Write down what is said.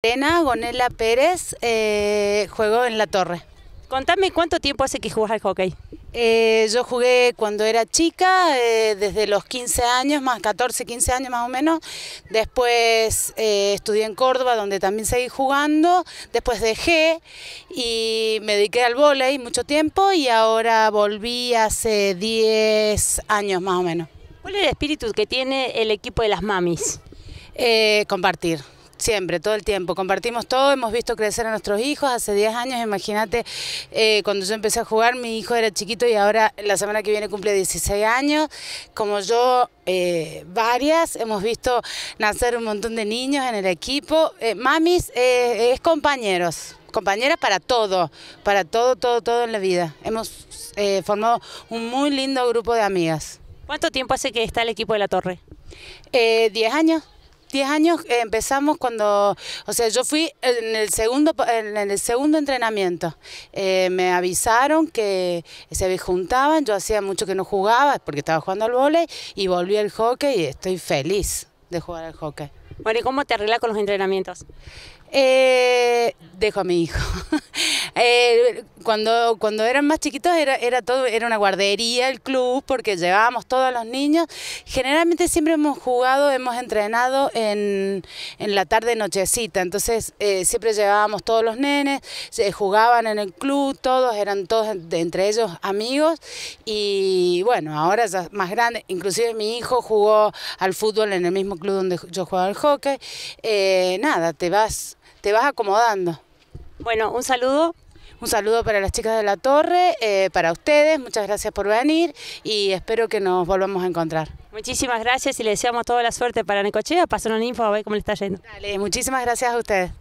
Elena Gonela Pérez, eh, juego en la torre. Contame cuánto tiempo hace que jugás al hockey. Eh, yo jugué cuando era chica, eh, desde los 15 años, más 14, 15 años más o menos. Después estudié en Córdoba, donde también seguí jugando. Después dejé y me dediqué al vóley mucho tiempo y ahora volví hace 10 años más o menos. ¿Cuál es el espíritu que tiene el equipo de las mamis? compartir. Siempre, todo el tiempo. Compartimos todo, hemos visto crecer a nuestros hijos. Hace 10 años, imagínate, eh, cuando yo empecé a jugar, mi hijo era chiquito y ahora la semana que viene cumple 16 años. Como yo, eh, varias, hemos visto nacer un montón de niños en el equipo. Eh, mamis es compañeros, compañeras para todo, para todo, todo, todo en la vida. Hemos formado un muy lindo grupo de amigas. ¿Cuánto tiempo hace que está el equipo de la torre? 10 años. 10 años eh, empezamos cuando, o sea, yo fui en el segundo, en el segundo entrenamiento. Eh, me avisaron que se juntaban, yo hacía mucho que no jugaba porque estaba jugando al vole y volví al hockey y estoy feliz de jugar al hockey. Bueno, ¿y cómo te arreglas con los entrenamientos? Eh, dejo a mi hijo. Eh, cuando, cuando eran más chiquitos era, era todo, era una guardería, el club, porque llevábamos todos los niños. Generalmente siempre hemos jugado, hemos entrenado en, en la tarde nochecita, entonces eh, siempre llevábamos todos los nenes, jugaban en el club, todos, eran todos entre ellos amigos y bueno, ahora ya más grande, inclusive mi hijo jugó al fútbol en el mismo club donde yo jugaba al hockey. Eh, nada, te vas, te vas acomodando. Bueno, un saludo un saludo para las chicas de la torre, eh, para ustedes, muchas gracias por venir y espero que nos volvamos a encontrar. Muchísimas gracias y le deseamos toda la suerte para Necochea. Pasen un info a ver cómo le está yendo. Dale, muchísimas gracias a ustedes.